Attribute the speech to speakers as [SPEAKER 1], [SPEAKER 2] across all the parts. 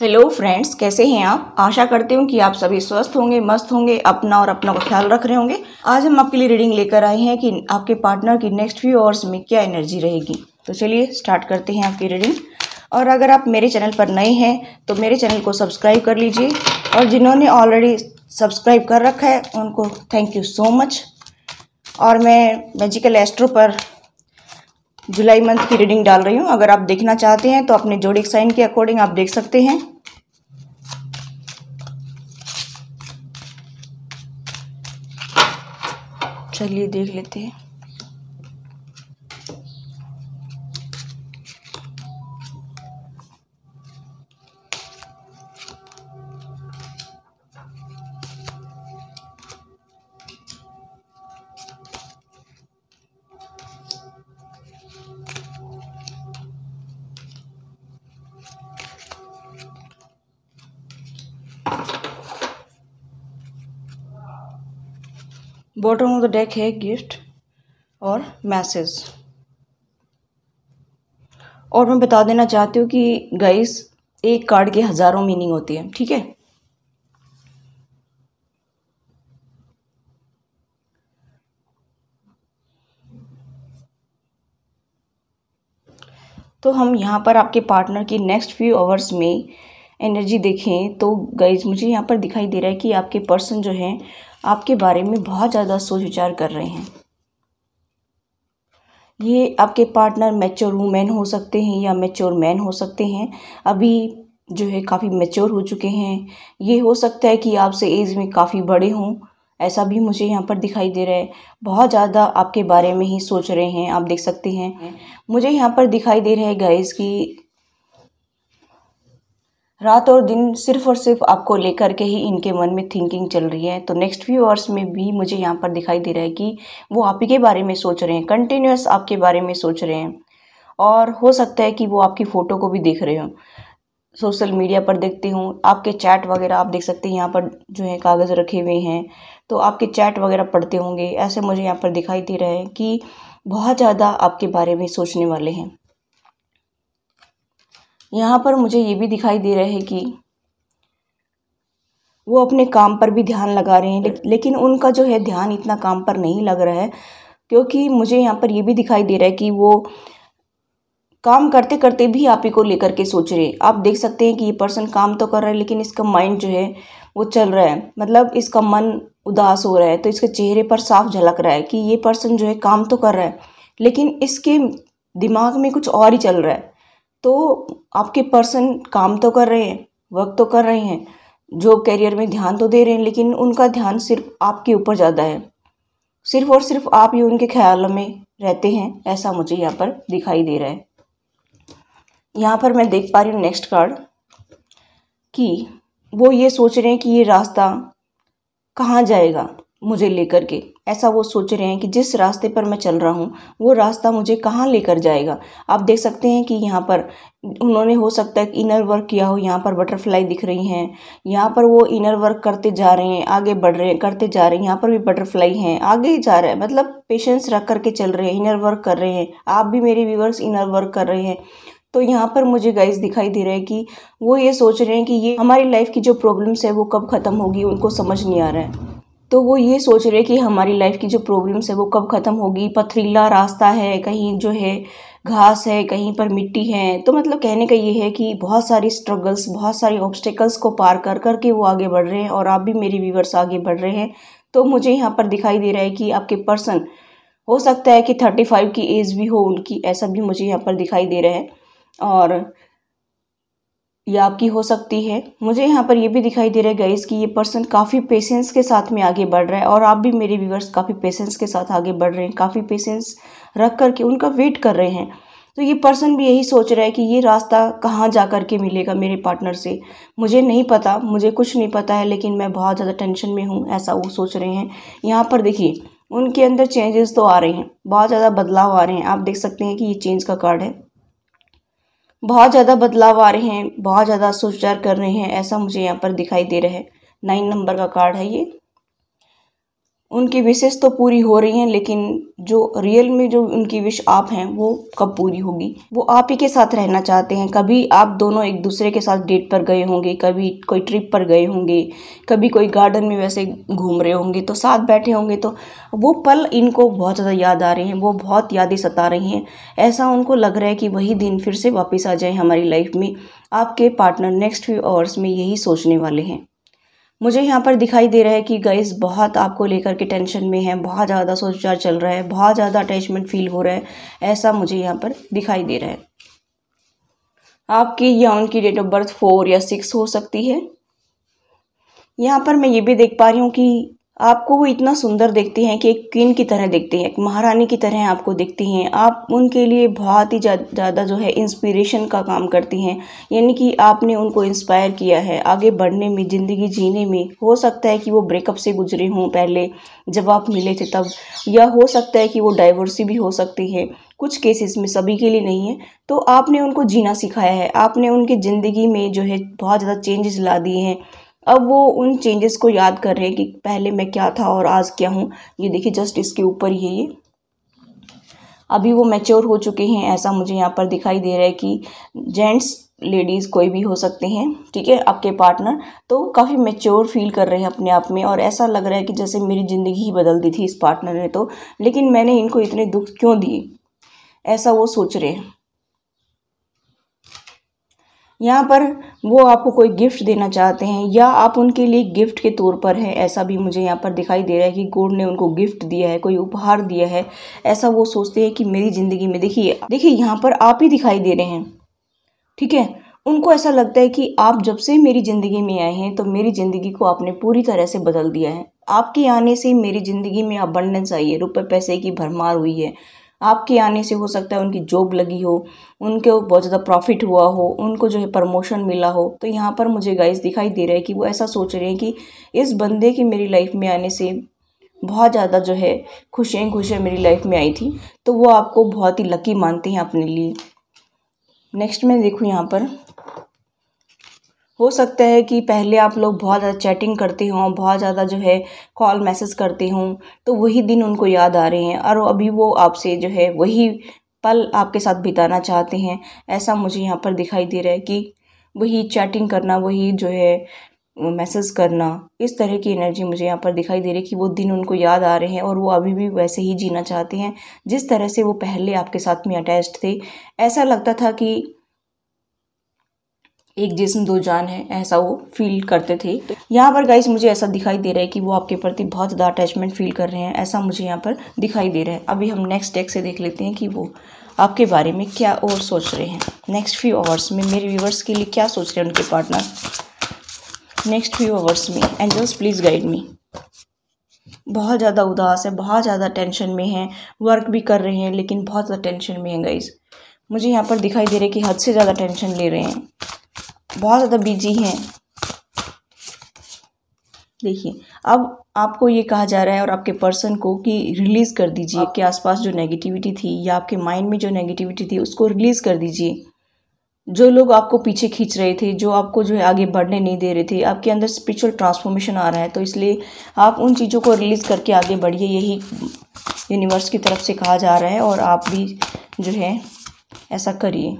[SPEAKER 1] hello friends कैसे हैं आप आशा करती हूँ कि आप सभी स्वस्थ होंगे मस्त होंगे अपना और अपना का ख्याल रख रहे होंगे आज हम आपके लिए रीडिंग लेकर आए हैं कि आपके पार्टनर की नेक्स्ट फ्यू आवर्स में क्या एनर्जी रहेगी तो चलिए स्टार्ट करते हैं आपकी रीडिंग और अगर आप मेरे चैनल पर नए हैं तो मेरे चैनल को सब्सक्राइब कर लीजिए और जिन्होंने ऑलरेडी सब्सक्राइब कर रखा है उनको थैंक यू सो मच और मैं मैजिकल एस्ट्रो पर जुलाई मंथ की रीडिंग डाल रही हूँ अगर आप देखना चाहते हैं तो अपने जोड़िक साइन के अकॉर्डिंग आप देख सकते हैं चलिए देख लेते हैं बॉटम ऑफ द डेक है गिफ्ट और मैसेज और मैं बता देना चाहती हूँ कि गाइस एक कार्ड के हज़ारों मीनिंग होती है ठीक है तो हम यहाँ पर आपके पार्टनर की नेक्स्ट फ्यू आवर्स में एनर्जी देखें तो गाइज मुझे यहाँ पर दिखाई दे रहा है कि आपके पर्सन जो हैं आपके बारे में बहुत ज़्यादा सोच विचार कर रहे हैं ये आपके पार्टनर मैच्योर वूमेन हो सकते हैं या मैच्योर मैन हो सकते हैं अभी जो है काफ़ी मैच्योर हो चुके हैं ये हो सकता है कि आपसे एज में काफ़ी बड़े हों ऐसा भी मुझे यहाँ पर दिखाई दे रहा है बहुत ज़्यादा आपके बारे में ही सोच रहे हैं आप देख सकते हैं मुझे यहाँ पर दिखाई दे रहा है गाइज़ कि रात और दिन सिर्फ और सिर्फ आपको लेकर के ही इनके मन में थिंकिंग चल रही है तो नेक्स्ट फ्यू आवर्स में भी मुझे यहाँ पर दिखाई दे रहा है कि वो आप ही के बारे में सोच रहे हैं कंटिन्यूस आपके बारे में सोच रहे हैं और हो सकता है कि वो आपकी फ़ोटो को भी देख रहे हों सोशल मीडिया पर देखते हूँ आपके चैट वगैरह आप देख सकते हैं यहाँ पर जो है कागज़ रखे हुए हैं तो आपके चैट वगैरह पढ़ते होंगे ऐसे मुझे यहाँ पर दिखाई दे रहा है कि बहुत ज़्यादा आपके बारे में सोचने वाले हैं यहाँ पर मुझे ये भी दिखाई दे रहा है कि वो अपने काम पर भी ध्यान लगा रहे हैं लेकिन उनका जो है ध्यान इतना काम पर नहीं लग रहा है क्योंकि मुझे यहाँ पर ये भी दिखाई दे रहा है कि वो काम करते करते भी आप ही को लेकर के सोच रहे आप देख सकते हैं कि ये पर्सन काम तो कर रहा है लेकिन इसका माइंड जो है वो चल रहा है मतलब इसका मन उदास हो रहा है तो इसके चेहरे पर साफ झलक रहा है कि ये पर्सन जो है काम तो कर रहा है लेकिन इसके दिमाग में कुछ और ही चल रहा है तो आपके पर्सन काम तो कर रहे हैं वर्क तो कर रहे हैं जॉब करियर में ध्यान तो दे रहे हैं लेकिन उनका ध्यान सिर्फ आपके ऊपर ज़्यादा है सिर्फ और सिर्फ आप ही उनके ख्याल में रहते हैं ऐसा मुझे यहाँ पर दिखाई दे रहा है यहाँ पर मैं देख पा रही हूँ नेक्स्ट कार्ड कि वो ये सोच रहे हैं कि ये रास्ता कहाँ जाएगा मुझे लेकर के ऐसा वो सोच रहे हैं कि जिस रास्ते पर मैं चल रहा हूँ वो रास्ता मुझे कहाँ लेकर जाएगा आप देख सकते हैं कि यहाँ पर उन्होंने हो सकता है इनर वर्क किया हो यहाँ पर बटरफ्लाई दिख रही हैं यहाँ पर वो इनर वर्क करते जा रहे हैं आगे बढ़ रहे हैं करते जा रहे हैं यहाँ पर भी बटरफ्लाई हैं आगे ही जा रहे हैं मतलब पेशेंस रख करके चल रहे हैं इनर वर्क कर रहे हैं आप भी मेरे व्यूवर्स इनर वर्क कर रहे हैं तो यहाँ पर मुझे गाइस दिखाई दे रहा है कि वो ये सोच रहे हैं कि ये हमारी लाइफ की जो प्रॉब्लम्स है वो कब ख़त्म होगी उनको समझ नहीं आ रहा है तो वो ये सोच रहे कि हमारी लाइफ की जो प्रॉब्लम्स है वो कब ख़त्म होगी पथरीला रास्ता है कहीं जो है घास है कहीं पर मिट्टी है तो मतलब कहने का ये है कि बहुत सारी स्ट्रगल्स बहुत सारी ऑब्स्टिकल्स को पार कर कर के वो आगे बढ़ रहे हैं और आप भी मेरे व्यूवर्स आगे बढ़ रहे हैं तो मुझे यहाँ पर दिखाई दे रहा है कि आपके पर्सन हो सकता है कि थर्टी फाइव की एज भी हो उनकी ऐसा भी मुझे यहाँ पर दिखाई दे रहा है और ये आपकी हो सकती है मुझे यहाँ पर ये भी दिखाई दे रहा है गाइस कि ये पर्सन काफ़ी पेशेंस के साथ में आगे बढ़ रहा है और आप भी मेरे व्यूवर्स काफ़ी पेशेंस के साथ आगे बढ़ रहे हैं काफ़ी पेशेंस रख करके उनका वेट कर रहे हैं तो ये पर्सन भी यही सोच रहा है कि ये रास्ता कहाँ जा कर के मिलेगा मेरे पार्टनर से मुझे नहीं पता मुझे कुछ नहीं पता है लेकिन मैं बहुत ज़्यादा टेंशन में हूँ ऐसा वो सोच रहे हैं यहाँ पर देखिए उनके अंदर चेंजेस तो आ रहे हैं बहुत ज़्यादा बदलाव आ रहे हैं आप देख सकते हैं कि ये चेंज का कार्ड है बहुत ज़्यादा बदलाव आ रहे हैं बहुत ज़्यादा सोच कर रहे हैं ऐसा मुझे यहाँ पर दिखाई दे रहा है नाइन नंबर का कार्ड है ये उनकी विशेष तो पूरी हो रही हैं लेकिन जो रियल में जो उनकी विश आप हैं वो कब पूरी होगी वो आप ही के साथ रहना चाहते हैं कभी आप दोनों एक दूसरे के साथ डेट पर गए होंगे कभी कोई ट्रिप पर गए होंगे कभी कोई गार्डन में वैसे घूम रहे होंगे तो साथ बैठे होंगे तो वो पल इनको बहुत ज़्यादा याद आ रहे हैं वो बहुत यादें सता रही हैं ऐसा उनको लग रहा है कि वही दिन फिर से वापस आ जाए हमारी लाइफ में आपके पार्टनर नेक्स्ट फ्यू आवर्स में यही सोचने वाले हैं मुझे यहाँ पर दिखाई दे रहा है कि गाइस बहुत आपको लेकर के टेंशन में है बहुत ज़्यादा सोच विचार चल रहा है बहुत ज़्यादा अटैचमेंट फील हो रहा है ऐसा मुझे यहाँ पर दिखाई दे रहा है आपकी या उनकी डेट ऑफ बर्थ फोर या सिक्स हो सकती है यहाँ पर मैं ये भी देख पा रही हूँ कि आपको वो इतना सुंदर देखते हैं कि एक किन की तरह देखते हैं एक महारानी की तरह आपको दिखती हैं आप उनके लिए बहुत ही ज़्यादा जो है इंस्पिरेशन का काम करती हैं यानी कि आपने उनको इंस्पायर किया है आगे बढ़ने में ज़िंदगी जीने में हो सकता है कि वो ब्रेकअप से गुजरे हों पहले जब आप मिले थे तब या हो सकता है कि वो डाइवर्सी भी हो सकती है कुछ केसेस में सभी के लिए नहीं है तो आपने उनको जीना सिखाया है आपने उनकी ज़िंदगी में जो है बहुत ज़्यादा चेंजेस ला दिए हैं अब वो उन चेंजेस को याद कर रहे हैं कि पहले मैं क्या था और आज क्या हूँ ये देखिए जस्ट इसके ऊपर ही है ये अभी वो मैच्योर हो चुके हैं ऐसा मुझे यहाँ पर दिखाई दे रहा है कि जेंट्स लेडीज़ कोई भी हो सकते हैं ठीक है आपके पार्टनर तो काफ़ी मेच्योर फील कर रहे हैं अपने आप में और ऐसा लग रहा है कि जैसे मेरी ज़िंदगी ही बदल दी थी इस पार्टनर ने तो लेकिन मैंने इनको इतने दुख क्यों दिए ऐसा वो सोच रहे हैं यहाँ पर वो आपको कोई गिफ्ट देना चाहते हैं या आप उनके लिए गिफ्ट के तौर पर हैं ऐसा भी मुझे यहाँ पर दिखाई दे रहा है कि गोड ने उनको गिफ्ट दिया है कोई उपहार दिया है ऐसा वो सोचते हैं कि मेरी ज़िंदगी में देखिए देखिए यहाँ पर आप ही दिखाई दे रहे हैं ठीक है उनको ऐसा लगता है कि आप जब से मेरी ज़िंदगी में आए हैं तो मेरी ज़िंदगी को आपने पूरी तरह से बदल दिया है आपके आने से मेरी ज़िंदगी में अबंडेंस आई है रुपये पैसे की भरमार हुई है आपके आने से हो सकता है उनकी जॉब लगी हो उनको बहुत ज़्यादा प्रॉफिट हुआ हो उनको जो है प्रमोशन मिला हो तो यहाँ पर मुझे गाइस दिखाई दे रहा है कि वो ऐसा सोच रहे हैं कि इस बंदे की मेरी लाइफ में आने से बहुत ज़्यादा जो है खुशियाँ खुशियाँ मेरी लाइफ में आई थी तो वो आपको बहुत ही लकी मानते हैं अपने लिए नेक्स्ट मैं देखूँ यहाँ पर हो सकता है कि पहले आप लोग बहुत ज़्यादा चैटिंग करते हों बहुत ज़्यादा जो है कॉल मैसेज करते हों तो वही दिन उनको याद आ रहे हैं और अभी वो आपसे जो है वही पल आपके साथ बिताना चाहते हैं ऐसा मुझे यहाँ पर दिखाई दे रहा है कि वही चैटिंग करना वही जो है मैसेज करना इस तरह की एनर्जी मुझे यहाँ पर दिखाई दे रही है कि वो दिन उनको याद आ रहे हैं और वो अभी भी वैसे ही जीना चाहते हैं जिस तरह से वो पहले आपके साथ में अटैच थे ऐसा लगता था कि एक जिसम दो जान है ऐसा वो फील करते थे यहाँ पर गाइस मुझे ऐसा दिखाई दे रहा है कि वो आपके प्रति बहुत ज़्यादा अटैचमेंट फील कर रहे हैं ऐसा मुझे यहाँ पर दिखाई दे रहा है अभी हम नेक्स्ट टेक्स से देख लेते हैं कि वो आपके बारे में क्या और सोच रहे हैं नेक्स्ट फ्यू आवर्स में मेरे व्यूवर्स के लिए क्या सोच रहे हैं उनके पार्टनर नेक्स्ट फ्यू आवर्स में एंजल्स प्लीज़ गाइड मी बहुत ज़्यादा उदास है बहुत ज़्यादा टेंशन में है वर्क भी कर रहे हैं लेकिन बहुत ज़्यादा टेंशन में है गाइज मुझे यहाँ पर दिखाई दे रहा है कि हद से ज़्यादा टेंशन ले रहे हैं बहुत ज़्यादा बिजी हैं देखिए अब आपको ये कहा जा रहा है और आपके पर्सन को कि रिलीज़ कर दीजिए आपके आसपास जो नेगेटिविटी थी या आपके माइंड में जो नेगेटिविटी थी उसको रिलीज़ कर दीजिए जो लोग आपको पीछे खींच रहे थे जो आपको जो है आगे बढ़ने नहीं दे रहे थे आपके अंदर स्पिरिचुअल ट्रांसफॉर्मेशन आ रहा है तो इसलिए आप उन चीज़ों को रिलीज़ करके आगे बढ़िए यही यूनिवर्स की तरफ से कहा जा रहा है और आप भी जो है ऐसा करिए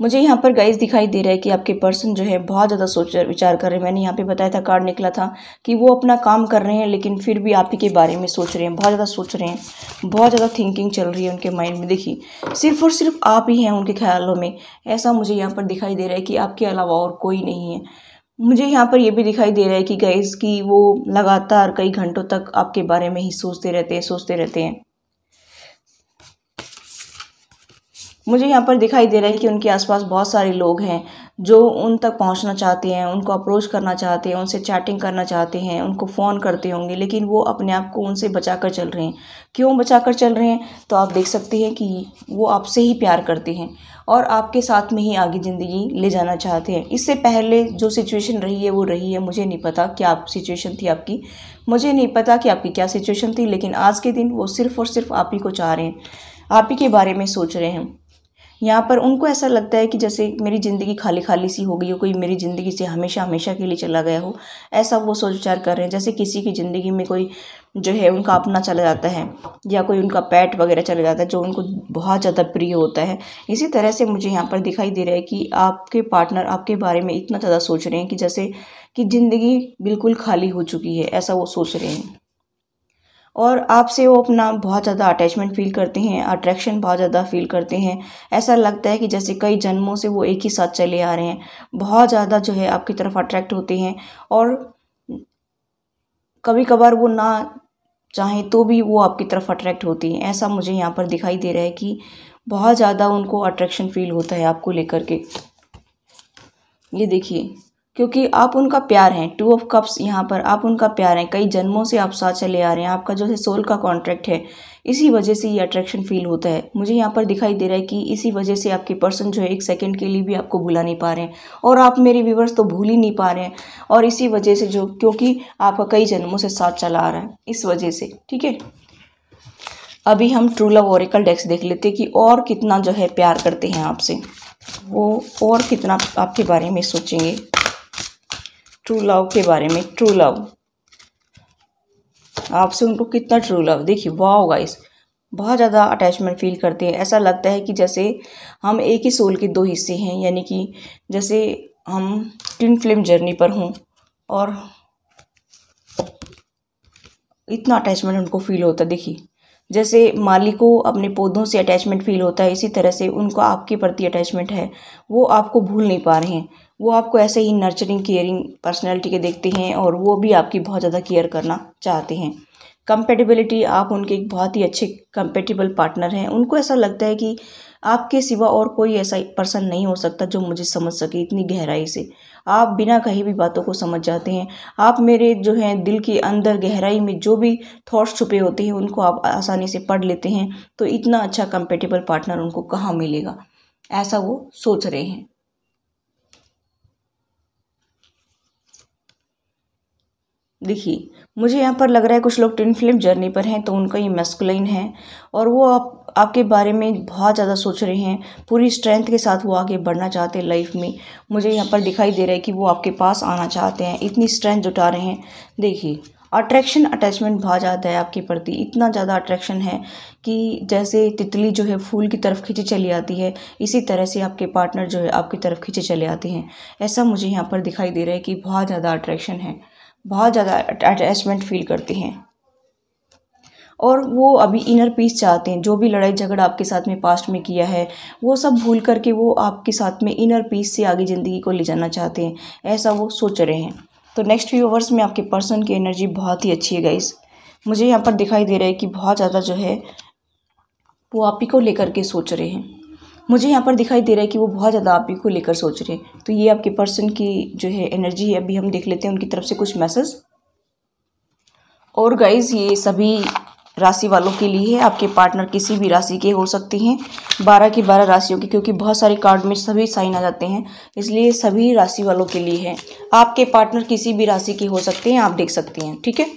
[SPEAKER 1] मुझे यहाँ पर गाइस दिखाई दे रहा है कि आपके पर्सन जो है बहुत ज़्यादा सोच विचार कर रहे हैं मैंने यहाँ पे बताया था कार्ड निकला था कि वो अपना काम कर रहे हैं लेकिन फिर भी आप ही के बारे में सोच रहे हैं बहुत ज़्यादा सोच रहे हैं बहुत ज़्यादा थिंकिंग चल रही है उनके माइंड में देखिए सिर्फ और सिर्फ आप ही हैं उनके ख्यालों में ऐसा मुझे यहाँ पर दिखाई दे रहा है कि आपके अलावा और कोई नहीं है मुझे यहाँ पर यह भी दिखाई दे रहा है कि गाइज की वो लगातार कई घंटों तक आपके बारे में ही सोचते रहते हैं सोचते रहते हैं मुझे यहाँ पर दिखाई दे रहा है कि उनके आसपास बहुत सारे लोग हैं जो उन तक पहुँचना चाहते हैं उनको अप्रोच करना चाहते हैं उनसे चैटिंग करना चाहते हैं उनको फ़ोन करते होंगे लेकिन वो अपने आप को उनसे बचा कर चल रहे हैं क्यों बचा कर चल रहे हैं तो आप देख सकते हैं कि वो आपसे ही प्यार करते हैं और आपके साथ में ही आगे ज़िंदगी ले जाना चाहते हैं इससे पहले जो सिचुएशन रही है वो रही है मुझे नहीं पता क्या सिचुएशन थी आपकी मुझे नहीं पता कि आपकी क्या सिचुएशन थी लेकिन आज के दिन वो सिर्फ़ और सिर्फ आप ही को चाह रहे हैं आप ही के बारे में सोच रहे हैं यहाँ पर उनको ऐसा लगता है कि जैसे मेरी ज़िंदगी खाली खाली सी हो गई हो कोई मेरी ज़िंदगी से हमेशा हमेशा के लिए चला गया हो ऐसा वो सोच विचार कर रहे हैं जैसे किसी की ज़िंदगी में कोई जो है उनका अपना चला जाता है या कोई उनका पैट वगैरह चला जाता है जो उनको बहुत ज़्यादा प्रिय होता है इसी तरह से मुझे यहाँ पर दिखाई दे रहा है कि आपके पार्टनर आपके बारे में इतना ज़्यादा सोच रहे हैं कि जैसे कि ज़िंदगी बिल्कुल खाली हो चुकी है ऐसा वो सोच रहे हैं और आपसे वो अपना बहुत ज़्यादा अटैचमेंट फील करते हैं अट्रैक्शन बहुत ज़्यादा फील करते हैं ऐसा लगता है कि जैसे कई जन्मों से वो एक ही साथ चले आ रहे हैं बहुत ज़्यादा जो है आपकी तरफ अट्रैक्ट होते हैं और कभी कभार वो ना चाहें तो भी वो आपकी तरफ अट्रैक्ट होती हैं ऐसा मुझे यहाँ पर दिखाई दे रहा है कि बहुत ज़्यादा उनको अट्रैक्शन फील होता है आपको लेकर के ये देखिए क्योंकि आप उनका प्यार हैं टू ऑफ कप्स यहाँ पर आप उनका प्यार हैं कई जन्मों से आप साथ चले आ रहे हैं आपका जो है सोल का कॉन्ट्रैक्ट है इसी वजह से ये अट्रैक्शन फील होता है मुझे यहाँ पर दिखाई दे रहा है कि इसी वजह से आपके पर्सन जो है एक सेकंड के लिए भी आपको भुला नहीं पा रहे हैं और आप मेरे व्यूवर्स तो भूल ही नहीं पा रहे हैं और इसी वजह से जो क्योंकि आपका कई जन्मों से साथ चला आ रहा है इस वजह से ठीक है अभी हम ट्रू लव ओरिकल डेस्क देख लेते हैं कि और कितना जो है प्यार करते हैं आपसे वो और कितना आपके बारे में सोचेंगे ट्रू लव के बारे में ट्रू लव आपसे उनको कितना ट्रू लव देखिए वाह गाइस बहुत ज़्यादा अटैचमेंट फील करते हैं ऐसा लगता है कि जैसे हम एक ही सोल के दो हिस्से हैं यानी कि जैसे हम ट्विन फिल्म जर्नी पर हों और इतना अटैचमेंट उनको फील होता है देखिए जैसे माली को अपने पौधों से अटैचमेंट फील होता है इसी तरह से उनको आपके प्रति अटैचमेंट है वो आपको भूल नहीं पा रहे हैं वो आपको ऐसे ही नर्चरिंग केयरिंग पर्सनैलिटी के देखते हैं और वो भी आपकी बहुत ज़्यादा केयर करना चाहते हैं कंपेटिबिलिटी आप उनके एक बहुत ही अच्छे कंपेटिबल पार्टनर हैं उनको ऐसा लगता है कि आपके सिवा और कोई ऐसा पर्सन नहीं हो सकता जो मुझे समझ सके इतनी गहराई से आप बिना कहीं भी बातों को समझ जाते हैं आप मेरे जो हैं दिल के अंदर गहराई में जो भी थॉट्स छुपे होते हैं उनको आप आसानी से पढ़ लेते हैं तो इतना अच्छा कंपेटिबल पार्टनर उनको कहाँ मिलेगा ऐसा वो सोच रहे हैं देखिए मुझे यहाँ पर लग रहा है कुछ लोग टिन फिल्म जर्नी पर हैं तो उनका ये मैस्कुलिन है और वो आप आपके बारे में बहुत ज़्यादा सोच रहे हैं पूरी स्ट्रेंथ के साथ वो आगे बढ़ना चाहते हैं लाइफ में मुझे यहाँ पर दिखाई दे रहा है कि वो आपके पास आना चाहते हैं इतनी स्ट्रेंथ जुटा रहे हैं देखिए अट्रैक्शन अटैचमेंट भा जाता है आपके प्रति इतना ज़्यादा अट्रैक्शन है कि जैसे तितली जो है फूल की तरफ खींची चली आती है इसी तरह से आपके पार्टनर जो है आपकी तरफ खींचे चले आते हैं ऐसा मुझे यहाँ पर दिखाई दे रहा है कि बहुत ज़्यादा अट्रैक्शन है बहुत ज़्यादा अटैचमेंट फील करते हैं और वो अभी इनर पीस चाहते हैं जो भी लड़ाई झगड़ा आपके साथ में पास्ट में किया है वो सब भूल करके वो आपके साथ में इनर पीस से आगे ज़िंदगी को ले जाना चाहते हैं ऐसा वो सोच रहे हैं तो नेक्स्ट फ्यू आवर्स में आपके पर्सन की एनर्जी बहुत ही अच्छी है गाइस मुझे यहाँ पर दिखाई दे रहा है कि बहुत ज़्यादा जो है वो आप ही को लेकर के सोच रहे हैं मुझे यहाँ पर दिखाई दे रहा है कि वो बहुत ज़्यादा आप ही को लेकर सोच रहे हैं तो ये आपके पर्सन की जो है एनर्जी है अभी हम देख लेते हैं उनकी तरफ से कुछ मैसेज और गाइज ये सभी राशि वालों के लिए है आपके पार्टनर किसी भी राशि के हो सकते हैं बारह की बारह राशियों के क्योंकि बहुत सारे कार्ड में सभी साइन आ जाते हैं इसलिए सभी राशि वालों के लिए है आपके पार्टनर किसी भी राशि के हो सकते हैं आप देख सकते हैं ठीक है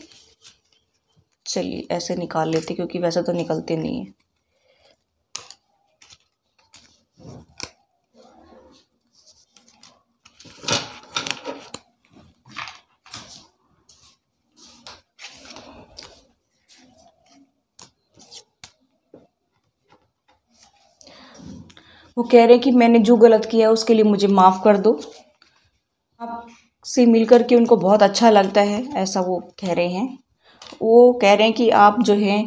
[SPEAKER 1] चलिए ऐसे निकाल लेते क्योंकि वैसा तो निकलते नहीं है वो कह रहे हैं कि मैंने जो गलत किया है उसके लिए मुझे माफ़ कर दो आप से मिल कर के उनको बहुत अच्छा लगता है ऐसा वो कह रहे हैं वो कह रहे हैं कि आप जो हैं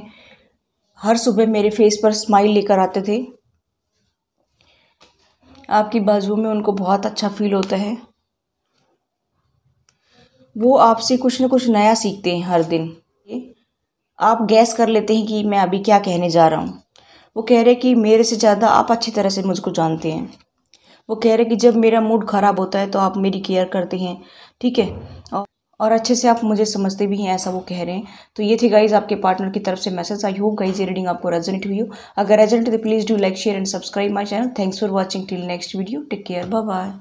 [SPEAKER 1] हर सुबह मेरे फेस पर स्माइल लेकर आते थे आपकी बाजू में उनको बहुत अच्छा फील होता है वो आपसे कुछ ना कुछ नया सीखते हैं हर दिन आप गैस कर लेते हैं कि मैं अभी क्या कहने जा रहा हूँ वो कह रहे कि मेरे से ज़्यादा आप अच्छी तरह से मुझको जानते हैं वो कह रहे कि जब मेरा मूड ख़राब होता है तो आप मेरी केयर करते हैं ठीक है और और अच्छे से आप मुझे समझते भी हैं ऐसा वो कह रहे हैं तो ये थे गाइज आपके पार्टनर की तरफ से मैसेज आई होप गाइज ये रीडिंग आपको रेजेंट हुई हो अगर रेजोनेट तो please do like share and subscribe my channel thanks for watching till next video take care bye bye